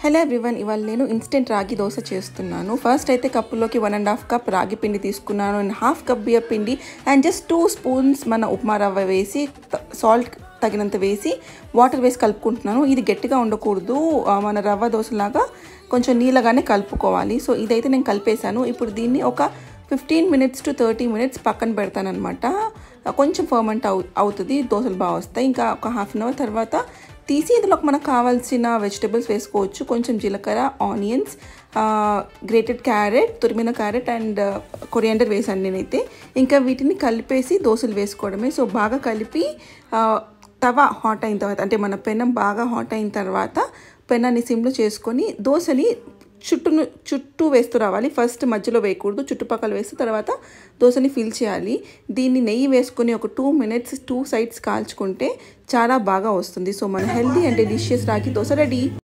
hello everyone ఇవాళ నేను instant రాగి దోశ చేస్తున్నాను ఫస్ట్ అయితే కప్పులోకి వన్ అండ్ హాఫ్ కప్ రాగి పిండి తీసుకున్నాను అండ్ హాఫ్ కప్ బియ్య పిండి అండ్ జస్ట్ టూ స్పూన్స్ మన ఉప్మా రవ్వ వేసి సాల్ట్ తగినంత వేసి వాటర్ వేసి కలుపుకుంటున్నాను ఇది గట్టిగా ఉండకూడదు మన రవ్వ దోశలాగా కొంచెం నీళ్ళగానే కలుపుకోవాలి సో ఇదైతే నేను కలిపేశాను ఇప్పుడు దీన్ని ఒక fifteen minutes to thirty minutes పక్కన అనమాట కొంచెం ఫర్మెంట్ అవు అవుతుంది దోశలు బాగా వస్తాయి ఇంకా ఒక హాఫ్ అన్ అవర్ తర్వాత తీసి ఇందులోకి మనకు కావాల్సిన వెజిటబుల్స్ వేసుకోవచ్చు కొంచెం జీలకర్ర ఆనియన్స్ గ్రేటెడ్ క్యారెట్ తురిమిన క్యారెట్ అండ్ కొరియాండర్ వేసాను నేనైతే ఇంకా వీటిని కలిపేసి దోశలు వేసుకోవడమే సో బాగా కలిపి తవ హాట్ అయిన తర్వాత అంటే మన పెనం బాగా హాట్ అయిన తర్వాత పెనాన్ని సిమ్లో చేసుకొని దోశని చుట్టూను చుట్టూ వేస్తూ రావాలి ఫస్ట్ మధ్యలో వేయకూడదు చుట్టుపక్కల వేస్తూ తర్వాత దోశని ఫిల్ చేయాలి దీన్ని నెయ్యి వేసుకొని ఒక టూ మినిట్స్ టూ సైడ్స్ కాల్చుకుంటే చాలా బాగా వస్తుంది సో మన హెల్దీ అండ్ డెలిషియస్ రాగి దోశ రెడీ